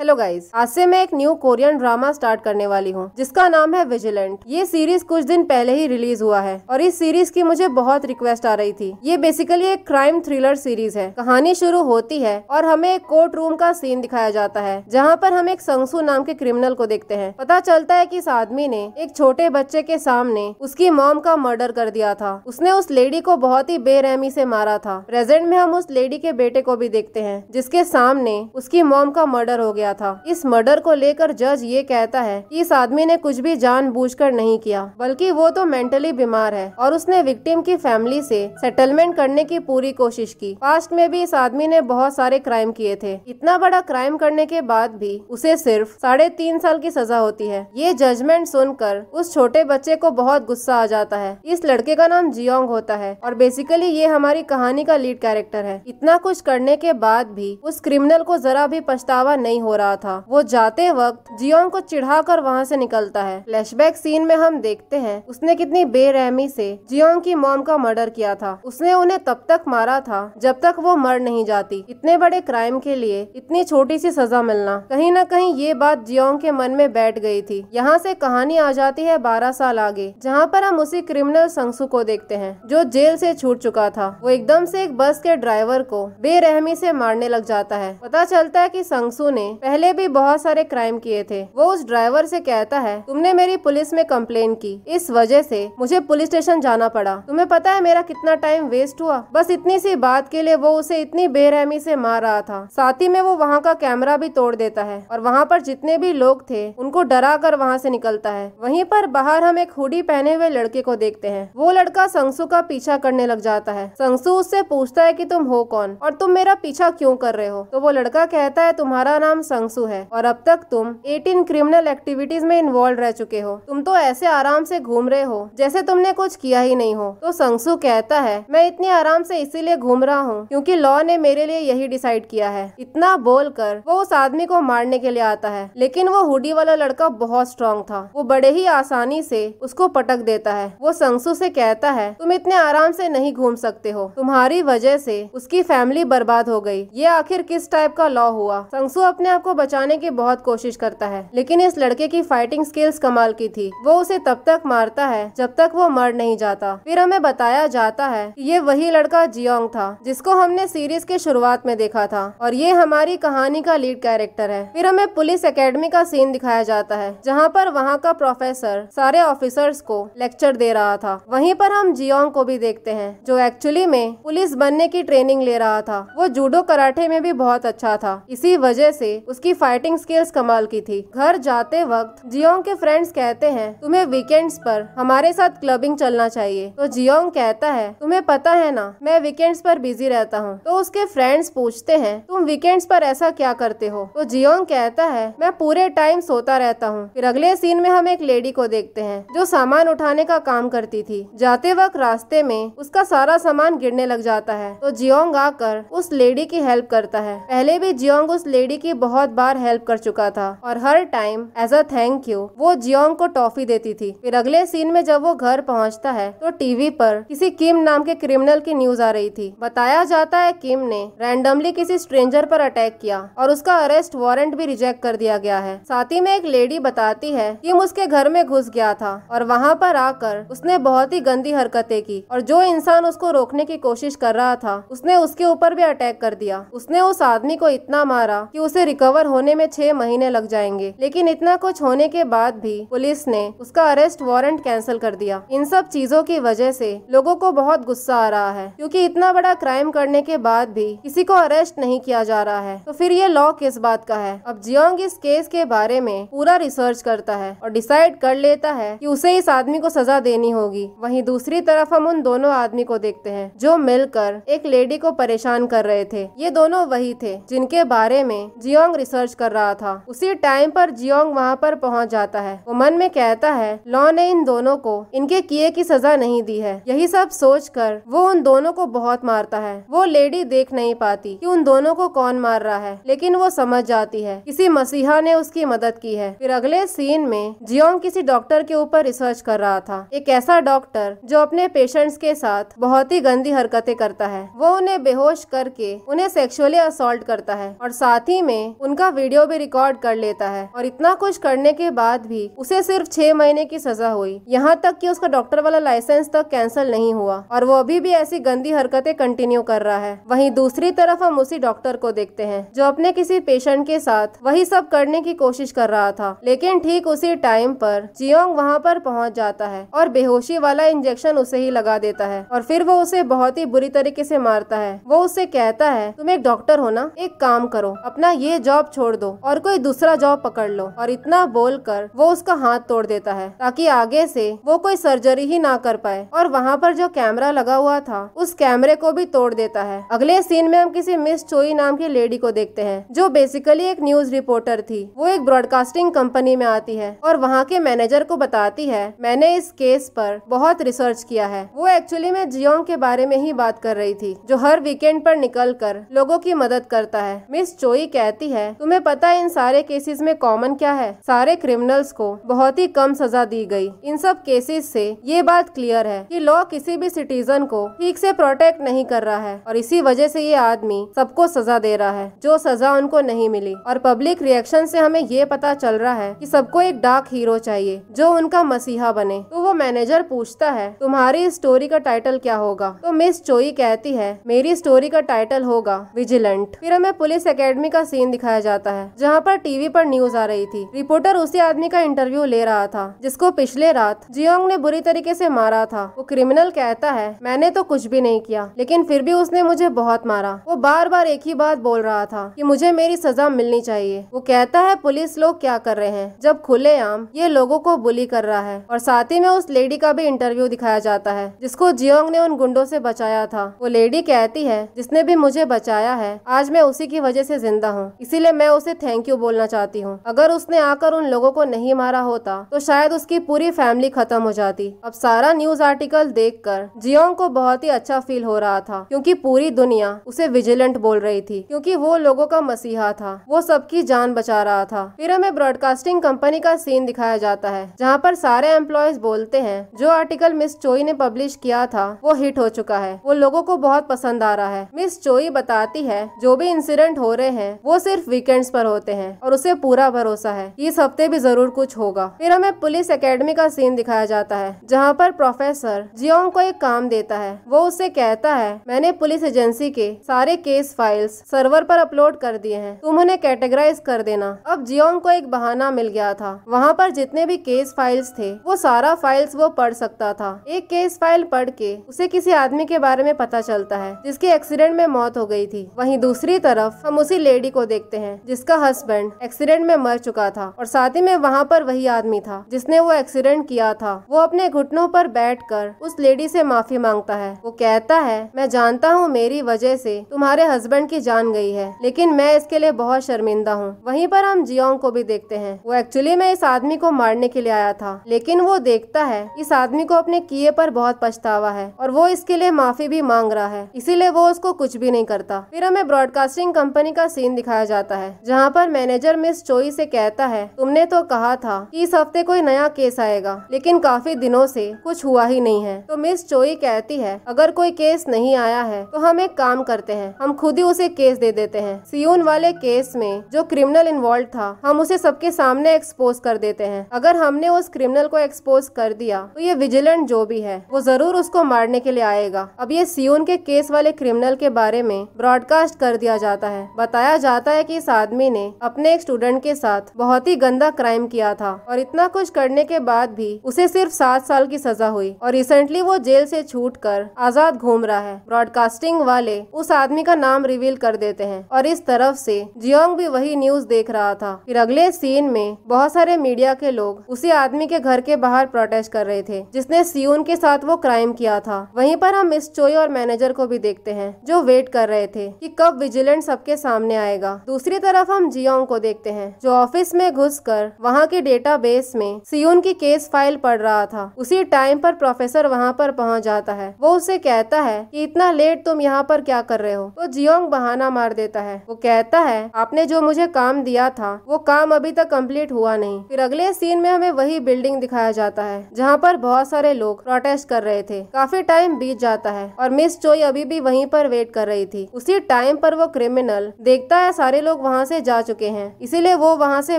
hello guys आज से मैं एक न्यू कोरियन ड्रामा स्टार्ट करने वाली हूँ जिसका नाम है विजिलेंट ये सीरीज कुछ दिन पहले ही रिलीज हुआ है और इस सीरीज की मुझे बहुत रिक्वेस्ट आ रही थी ये बेसिकली एक क्राइम थ्रिलर सीरीज है कहानी शुरू होती है और हमें एक कोर्ट रूम का सीन दिखाया जाता है जहाँ पर हम एक संसु नाम के क्रिमिनल को देखते हैं पता चलता है की इस आदमी ने एक छोटे बच्चे के सामने उसकी मॉम का मर्डर कर दिया था उसने उस लेडी को बहुत ही बेरहमी से मारा था प्रेजेंट में हम उस लेडी के बेटे को भी देखते हैं जिसके सामने उसकी मॉम का मर्डर हो गया गया था इस मर्डर को लेकर जज ये कहता है कि इस आदमी ने कुछ भी जानबूझकर नहीं किया बल्कि वो तो मेंटली बीमार है और उसने विक्टिम की फैमिली से सेटलमेंट करने की पूरी कोशिश की पास्ट में भी इस आदमी ने बहुत सारे क्राइम किए थे इतना बड़ा क्राइम करने के बाद भी उसे सिर्फ साढ़े तीन साल की सजा होती है ये जजमेंट सुनकर उस छोटे बच्चे को बहुत गुस्सा आ जाता है इस लड़के का नाम जियोंग होता है और बेसिकली ये हमारी कहानी का लीड कैरेक्टर है इतना कुछ करने के बाद भी उस क्रिमिनल को जरा भी पछतावा नहीं हो रहा था वो जाते वक्त जियोंग को चिढ़ा कर वहाँ से निकलता है फ्लैशबैक सीन में हम देखते हैं उसने कितनी बेरहमी से जियोंग की मॉम का मर्डर किया था उसने उन्हें तब तक मारा था जब तक वो मर नहीं जाती इतने बड़े क्राइम के लिए इतनी छोटी सी सजा मिलना कहीं ना कहीं ये बात जियोंग के मन में बैठ गई थी यहाँ से कहानी आ जाती है बारह साल आगे जहाँ पर हम उसी क्रिमिनल संसु को देखते हैं जो जेल से छूट चुका था वो एकदम से एक बस के ड्राइवर को बेरहमी से मारने लग जाता है पता चलता है कि संसु ने पहले भी बहुत सारे क्राइम किए थे वो उस ड्राइवर से कहता है तुमने मेरी पुलिस में कम्प्लेन की इस वजह से मुझे पुलिस स्टेशन जाना पड़ा तुम्हें पता है मेरा कितना टाइम वेस्ट हुआ बस इतनी सी बात के लिए वो उसे इतनी बेरहमी से मार रहा था साथ ही में वो वहाँ का कैमरा भी तोड़ देता है और वहाँ पर जितने भी लोग थे उनको डरा कर वहाँ से निकलता है वहीं पर बाहर हम एक हुडी पहने हुए लड़के को देखते हैं वो लड़का संसु का पीछा करने लग जाता है संसु उससे पूछता है की तुम हो कौन और तुम मेरा पीछा क्यूँ कर रहे हो तो वो लड़का कहता है तुम्हारा नाम संगसु है और अब तक तुम 18 क्रिमिनल एक्टिविटीज में इन्वॉल्व रह चुके हो तुम तो ऐसे आराम से घूम रहे हो जैसे तुमने कुछ किया ही नहीं हो तो संगसु कहता है मैं इतने आराम से इसीलिए घूम रहा हूँ क्योंकि लॉ ने मेरे लिए यही डिसाइड किया है इतना बोलकर वो उस आदमी को मारने के लिए आता है लेकिन वो हुडी वाला लड़का बहुत स्ट्रांग था वो बड़े ही आसानी से उसको पटक देता है वो संगसु से कहता है तुम इतने आराम से नहीं घूम सकते हो तुम्हारी वजह से उसकी फैमिली बर्बाद हो गई ये आखिर किस टाइप का लॉ हुआ संगसु अपने आप को बचाने की बहुत कोशिश करता है लेकिन इस लड़के की फाइटिंग स्किल्स कमाल की थी वो उसे तब तक मारता है जब तक वो मर नहीं जाता फिर हमें बताया जाता है कि ये वही लड़का जियोंग था जिसको हमने सीरीज के शुरुआत में देखा था और ये हमारी कहानी का लीड कैरेक्टर है फिर हमें पुलिस अकेडमी का सीन दिखाया जाता है जहाँ पर वहाँ का प्रोफेसर सारे ऑफिसर्स को लेक्चर दे रहा था वहीं पर हम जियोंग को भी देखते हैं जो एक्चुअली में पुलिस बनने की ट्रेनिंग ले रहा था वो जूडो कराठे में भी बहुत अच्छा था इसी वजह से उसकी फाइटिंग स्किल्स कमाल की थी घर जाते वक्त जियोंग के फ्रेंड्स कहते हैं तुम्हें वीकेंड्स पर हमारे साथ क्लबिंग चलना चाहिए तो जियोंग कहता है तुम्हें पता है ना मैं वीकेंड्स पर बिजी रहता हूँ तो उसके फ्रेंड्स पूछते हैं तुम वीकेंड्स पर ऐसा क्या करते हो तो जियोंग कहता है मैं पूरे टाइम सोता रहता हूँ फिर अगले सीन में हम एक लेडी को देखते हैं जो सामान उठाने का काम करती थी जाते वक्त रास्ते में उसका सारा सामान गिरने लग जाता है तो जियोंग आकर उस लेडी की हेल्प करता है पहले भी जियोंग उस लेडी की बहुत बहुत बार हेल्प कर चुका था और हर time as a thank you वो जियोंग को टॉफी देती थी फिर अगले सीन में जब वो घर पहुंचता है तो टीवी पर किसी किम नाम के क्रिमिनल की न्यूज आ रही थी बताया जाता है किम ने रैंडमली किसी स्ट्रेंजर पर अटैक किया और उसका अरेस्ट वारंट भी रिजेक्ट कर दिया गया है साथ ही में एक लेडी बताती है किम उसके घर में घुस गया था और वहाँ पर आकर उसने बहुत ही गंदी हरकतें की और जो इंसान उसको रोकने की कोशिश कर रहा था उसने उसके ऊपर भी अटैक कर दिया उसने उस आदमी को इतना मारा कि उसे रिकवर रिकवर होने में छह महीने लग जाएंगे लेकिन इतना कुछ होने के बाद भी पुलिस ने उसका अरेस्ट वारंट कैंसिल कर दिया इन सब चीजों की वजह से लोगों को बहुत गुस्सा आ रहा है क्योंकि इतना बड़ा क्राइम करने के बाद भी किसी को अरेस्ट नहीं किया जा रहा है तो फिर ये लॉ किस बात का है अब जियोंग इस केस के बारे में पूरा रिसर्च करता है और डिसाइड कर लेता है की उसे इस आदमी को सजा देनी होगी वही दूसरी तरफ हम उन दोनों आदमी को देखते है जो मिलकर एक लेडी को परेशान कर रहे थे ये दोनों वही थे जिनके बारे में जियोंग जियोंग रिसर्च कर रहा था उसी टाइम पर जियोंग वहाँ पर पहुँच जाता है वो मन में कहता है लॉ ने इन दोनों को इनके किए की सजा नहीं दी है यही सब सोच कर वो उन दोनों को बहुत मारता है वो लेडी देख नहीं पाती की उन दोनों को कौन मार रहा है लेकिन वो समझ जाती है किसी मसीहा ने उसकी मदद की है फिर अगले सीन में जियोंग किसी डॉक्टर के ऊपर रिसर्च कर रहा था एक ऐसा डॉक्टर जो अपने पेशेंट्स के साथ बहुत ही गंदी हरकतें करता है वो उन्हें बेहोश करके उन्हें सेक्सुअली असोल्ट करता है और साथ ही में उनका वीडियो भी रिकॉर्ड कर लेता है और इतना कुछ करने के बाद भी उसे सिर्फ छह महीने की सजा हुई यहाँ तक कि उसका डॉक्टर वाला लाइसेंस तक कैंसिल नहीं हुआ और वो अभी भी ऐसी गंदी हरकतें कंटिन्यू कर रहा है वही दूसरी तरफ हम उसी डॉक्टर को देखते हैं जो अपने किसी पेशेंट के साथ वही सब करने की कोशिश कर रहा था लेकिन ठीक उसी टाइम पर जियोंग वहाँ पर पहुँच जाता है और बेहोशी वाला इंजेक्शन उसे ही लगा देता है और फिर वो उसे बहुत ही बुरी तरीके से मारता है वो उसे कहता है तुम एक डॉक्टर हो ना एक काम करो अपना ये जॉब जॉब छोड़ दो और कोई दूसरा जॉब पकड़ लो और इतना बोलकर वो उसका हाथ तोड़ देता है ताकि आगे से वो कोई सर्जरी ही ना कर पाए और वहाँ पर जो कैमरा लगा हुआ था उस कैमरे को भी तोड़ देता है अगले सीन में हम किसी मिस चोई नाम की लेडी को देखते हैं जो बेसिकली एक न्यूज रिपोर्टर थी वो एक ब्रॉडकास्टिंग कंपनी में आती है और वहाँ के मैनेजर को बताती है मैंने इस केस पर बहुत रिसर्च किया है वो एक्चुअली में जियोंग के बारे में ही बात कर रही थी जो हर वीकेंड पर निकल कर लोगों की मदद करता है मिस चोई कहती है है तुम्हें पता है इन सारे केसेस में कॉमन क्या है सारे क्रिमिनल्स को बहुत ही कम सजा दी गई इन सब केसेस से ये बात क्लियर है कि लॉ किसी भी सिटीजन को ठीक से प्रोटेक्ट नहीं कर रहा है और इसी वजह से ये आदमी सबको सजा दे रहा है जो सजा उनको नहीं मिली और पब्लिक रिएक्शन से हमें ये पता चल रहा है कि सबको एक डार्क हीरो चाहिए जो उनका मसीहा बने तो वो मैनेजर पूछता है तुम्हारी स्टोरी का टाइटल क्या होगा तो मिस चोई कहती है मेरी स्टोरी का टाइटल होगा विजिलेंट फिर हमें पुलिस अकेडमी का सीन दिखाया दिखाया जाता है जहाँ पर टीवी पर न्यूज आ रही थी रिपोर्टर उसी आदमी का इंटरव्यू ले रहा था जिसको पिछले रात जियोंग ने बुरी तरीके से मारा था वो क्रिमिनल कहता है मैंने तो कुछ भी नहीं किया लेकिन फिर भी उसने मुझे बहुत मारा वो बार बार एक ही बात बोल रहा था कि मुझे मेरी सजा मिलनी चाहिए वो कहता है पुलिस लोग क्या कर रहे हैं जब खुलेआम ये लोगो को बुली कर रहा है और साथ ही में उस लेडी का भी इंटरव्यू दिखाया जाता है जिसको जियोंग ने उन गुंडों से बचाया था वो लेडी कहती है जिसने भी मुझे बचाया है आज मैं उसी की वजह से जिंदा हूँ इसी इसीलिए मैं उसे थैंक यू बोलना चाहती हूँ अगर उसने आकर उन लोगों को नहीं मारा होता तो शायद उसकी पूरी फैमिली खत्म हो जाती अब सारा न्यूज आर्टिकल कर जियोंग को बहुत ही अच्छा फील हो रहा था क्यूँकी पूरी दुनिया उसे विजिलेंट बोल रही थी क्यूँकी वो लोगों का मसीहा था वो सबकी जान बचा रहा था फिर हमें ब्रॉडकास्टिंग कंपनी का सीन दिखाया जाता है जहाँ पर सारे एम्प्लॉयज बोलते हैं जो आर्टिकल मिस चोई ने पब्लिश किया था वो हिट हो चुका है वो लोगों को बहुत पसंद आ रहा है मिस चोई बताती है जो भी इंसिडेंट हो रहे हैं वो सिर्फ वीकेंड्स पर होते हैं और उसे पूरा भरोसा है इस हफ्ते भी जरूर कुछ होगा फिर हमें पुलिस एकेडमी का सीन दिखाया जाता है जहाँ पर प्रोफेसर जियोंग को एक काम देता है वो उसे कहता है मैंने पुलिस एजेंसी के सारे केस फाइल्स सर्वर पर अपलोड कर दिए हैं तुम उन्हें कैटेगराइज कर देना अब जियोंग को एक बहाना मिल गया था वहाँ पर जितने भी केस फाइल्स थे वो सारा फाइल्स वो पढ़ सकता था एक केस फाइल पढ़ के उसे किसी आदमी के बारे में पता चलता है जिसकी एक्सीडेंट में मौत हो गई थी वहीं दूसरी तरफ हम उसी लेडी को देखते हैं हैं जिसका हस्बैंड एक्सीडेंट में मर चुका था और साथ ही में वहाँ पर वही आदमी था जिसने वो एक्सीडेंट किया था वो अपने घुटनों पर बैठकर उस लेडी से माफी मांगता है वो कहता है मैं जानता हूँ मेरी वजह से तुम्हारे हस्बैंड की जान गई है लेकिन मैं इसके लिए बहुत शर्मिंदा हूँ वहीं पर हम जियोंग को भी देखते हैं वो एक्चुअली में इस आदमी को मारने के लिए आया था लेकिन वो देखता है इस आदमी को अपने किए पर बहुत पछतावा है और वो इसके लिए माफी भी मांग रहा है इसीलिए वो उसको कुछ भी नहीं करता फिर हमें ब्रॉडकास्टिंग कंपनी का सीन दिखाया जाता जाता है जहाँ पर मैनेजर मिस चोई से कहता है तुमने तो कहा था कि इस हफ्ते कोई नया केस आएगा लेकिन काफी दिनों से कुछ हुआ ही नहीं है तो मिस चोई कहती है अगर कोई केस नहीं आया है तो हम एक काम करते हैं हम खुद ही उसे केस दे देते हैं सियून वाले केस में जो क्रिमिनल इन्वॉल्व था हम उसे सबके सामने एक्सपोज कर देते हैं अगर हमने उस क्रिमिनल को एक्सपोज कर दिया तो ये विजिलेंट जो भी है वो जरूर उसको मारने के लिए आएगा अब ये सियून के केस वाले क्रिमिनल के बारे में ब्रॉडकास्ट कर दिया जाता है बताया जाता है कि कि इस आदमी ने अपने एक स्टूडेंट के साथ बहुत ही गंदा क्राइम किया था और इतना कुछ करने के बाद भी उसे सिर्फ सात साल की सजा हुई और रिसेंटली वो जेल से छूट कर आजाद घूम रहा है ब्रॉडकास्टिंग वाले उस आदमी का नाम रिवील कर देते हैं और इस तरफ से जियोंग भी वही न्यूज देख रहा था फिर अगले सीन में बहुत सारे मीडिया के लोग उसी आदमी के घर के बाहर प्रोटेस्ट कर रहे थे जिसने सियून के साथ वो क्राइम किया था वहीं पर हम मिस चोई और मैनेजर को भी देखते हैं जो वेट कर रहे थे कि कब विजिलेंट सबके सामने आएगा दूसरी तरफ हम जियोंग को देखते हैं जो ऑफिस में घुसकर वहाँ के डेटाबेस में सियोन की केस फाइल पढ़ रहा था उसी टाइम पर प्रोफेसर वहाँ पर पहुँच जाता है वो उसे कहता है कि इतना लेट तुम यहाँ पर क्या कर रहे हो तो जियोंग बहाना मार देता है वो कहता है आपने जो मुझे काम दिया था वो काम अभी तक कम्प्लीट हुआ नहीं फिर अगले सीन में हमें वही बिल्डिंग दिखाया जाता है जहाँ पर बहुत सारे लोग प्रोटेस्ट कर रहे थे काफी टाइम बीत जाता है और मिस चोई अभी भी वहीं पर वेट कर रही थी उसी टाइम पर वो क्रिमिनल देखता है सारे लोग लोग वहाँ से जा चुके हैं इसीलिए वो वहाँ से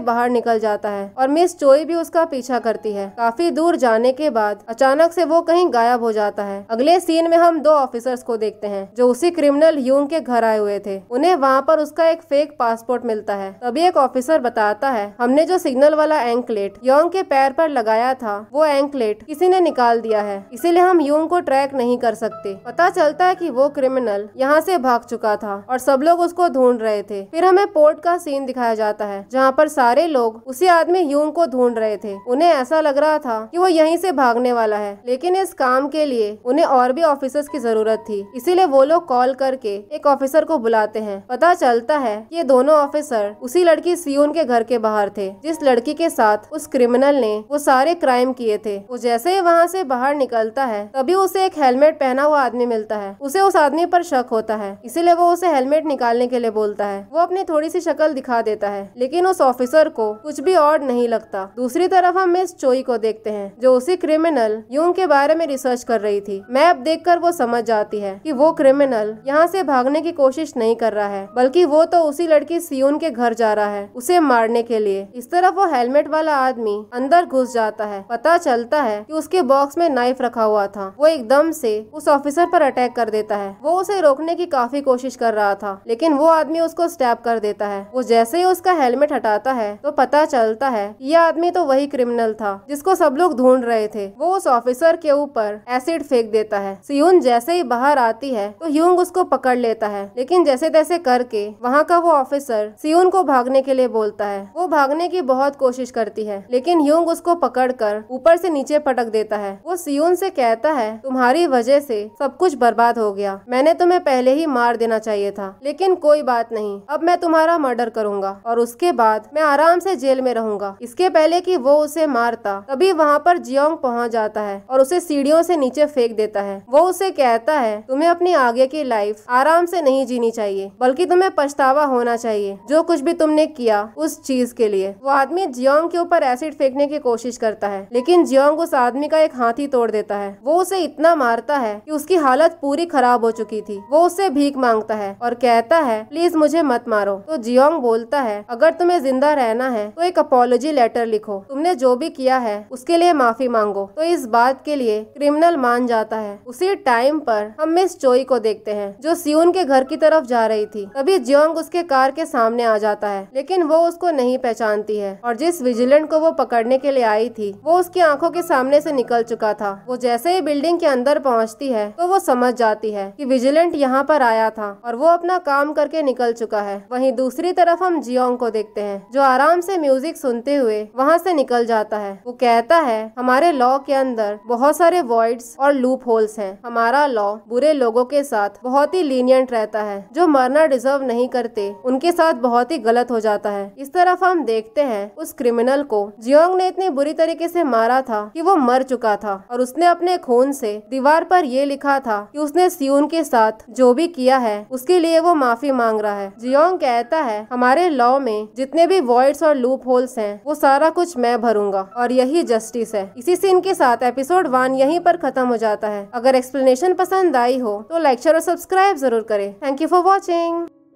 बाहर निकल जाता है और मिस चोई भी उसका पीछा करती है काफी दूर जाने के बाद अचानक से वो कहीं गायब हो जाता है अगले सीन में हम दो ऑफिसर्स को देखते हैं जो उसी क्रिमिनल यूंग के घर आए हुए थे उन्हें वहाँ पर उसका एक फेक पासपोर्ट मिलता है तभी एक ऑफिसर बताता है हमने जो सिग्नल वाला एंकलेट योंग के पैर पर लगाया था वो एंकलेट किसी ने निकाल दिया है इसीलिए हम यूंग को ट्रैक नहीं कर सकते पता चलता है की वो क्रिमिनल यहाँ से भाग चुका था और सब लोग उसको ढूंढ रहे थे फिर हमें पूरे पोर्ट का सीन दिखाया जाता है जहाँ पर सारे लोग उसी आदमी यूंग को ढूंढ रहे थे उन्हें ऐसा लग रहा था कि वो यहीं से भागने वाला है लेकिन इस काम के लिए उन्हें और भी ऑफिसर्स की जरूरत थी इसीलिए वो लोग कॉल करके एक ऑफिसर को बुलाते हैं पता चलता है ये दोनों ऑफिसर उसी लड़की सियोन के घर के बाहर थे जिस लड़की के साथ उस क्रिमिनल ने वो सारे क्राइम किए थे वो जैसे ही वहाँ से बाहर निकलता है तभी उसे एक हेलमेट पहना हुआ आदमी मिलता है उसे उस आदमी पर शक होता है इसीलिए वो उसे हेलमेट निकालने के लिए बोलता है वो अपनी थोड़ी सी शक्ल दिखा देता है लेकिन उस ऑफिसर को कुछ भी और नहीं लगता दूसरी तरफ हम मिस चोई को देखते हैं जो उसी क्रिमिनल यूंग के बारे में रिसर्च कर रही थी मैप देख वो समझ जाती है की वो क्रिमिनल यहाँ ऐसी भागने की कोशिश नहीं कर रहा है बल्कि वो तो उसी लड़की सियून के घर जा रहा है उसे मारने के लिए इस तरफ वो हेलमेट वाला आदमी अंदर घुस जाता है पता चलता है कि उसके बॉक्स में नाइफ रखा हुआ था वो एकदम से उस ऑफिसर पर अटैक कर देता है वो उसे रोकने की काफी कोशिश कर रहा था लेकिन वो आदमी उसको स्टैप कर देता है वो जैसे ही उसका हेलमेट हटाता है तो पता चलता है यह आदमी तो वही क्रिमिनल था जिसको सब लोग ढूंढ रहे थे वो उस ऑफिसर के ऊपर एसिड फेंक देता है सियून जैसे ही बाहर आती है तो ह्यूंग उसको पकड़ लेता है लेकिन जैसे तैसे करके वहाँ का वो ऑफिसर सियून को भागने के लिए बोलता है वो भागने की बहुत कोशिश करती है लेकिन ह्यूंग उसको पकड़ कर ऊपर से नीचे पटक देता है वो सियून से कहता है तुम्हारी वजह से सब कुछ बर्बाद हो गया मैंने तुम्हें पहले ही मार देना चाहिए था लेकिन कोई बात नहीं अब मैं तुम तुम्हारा मर्डर करूंगा और उसके बाद मैं आराम से जेल में रहूंगा इसके पहले कि वो उसे मारता तभी वहाँ पर जियोंग पहुँच जाता है और उसे सीढ़ियों से नीचे फेंक देता है वो उसे कहता है तुम्हें अपनी आगे की लाइफ आराम से नहीं जीनी चाहिए बल्कि तुम्हें पछतावा होना चाहिए जो कुछ भी तुमने किया उस चीज के लिए वो आदमी जियोंग के ऊपर एसिड फेंकने की कोशिश करता है लेकिन जियोंग उस आदमी का एक हाथी तोड़ देता है वो उसे इतना मारता है की उसकी हालत पूरी खराब हो चुकी थी वो उससे भीख मांगता है और कहता है प्लीज मुझे मत मारो करो तो जियोंग बोलता है अगर तुम्हें जिंदा रहना है तो एक अपोलॉजी लेटर लिखो तुमने जो भी किया है उसके लिए माफी मांगो तो इस बात के लिए क्रिमिनल मान जाता है उसी टाइम पर हम मिस चोई को देखते हैं जो सियोन के घर की तरफ जा रही थी तभी जियोंग उसके कार के सामने आ जाता है लेकिन वो उसको नहीं पहचानती है और जिस विजिलेंट को वो पकड़ने के लिए आई थी वो उसकी आंखों के सामने से निकल चुका था वो जैसे ही बिल्डिंग के अंदर पहुंचती है तो वो समझ जाती है कि विजिलेंट यहाँ पर आया था और वो अपना काम करके निकल चुका है वही वहीं दूसरी तरफ हम जियोंग को देखते हैं जो आराम से म्यूजिक सुनते हुए वहाँ से निकल जाता है वो कहता है हमारे लॉ के अंदर बहुत सारे वॉइड्स और लूप होल्स है हमारा लॉ बुरे लोगों के साथ बहुत ही लीनियंट रहता है जो मरना डिजर्व नहीं करते उनके साथ बहुत ही गलत हो जाता है इस तरफ हम देखते हैं उस क्रिमिनल को जियोंग ने इतनी बुरी तरीके से मारा था कि वो मर चुका था और उसने अपने खून से दीवार पर ये लिखा था कि उसने सियोन के साथ जो भी किया है उसके लिए वो माफी मांग रहा है जियोंग कह कहता है हमारे लॉ में जितने भी वॉइड्स और लूप होल्स हैं वो सारा कुछ मैं भरूंगा और यही जस्टिस है इसी सीन के साथ एपिसोड वन यहीं पर खत्म हो जाता है अगर एक्सप्लेनेशन पसंद आई हो तो लेक्चर और सब्सक्राइब जरूर करें थैंक यू फॉर वॉचिंग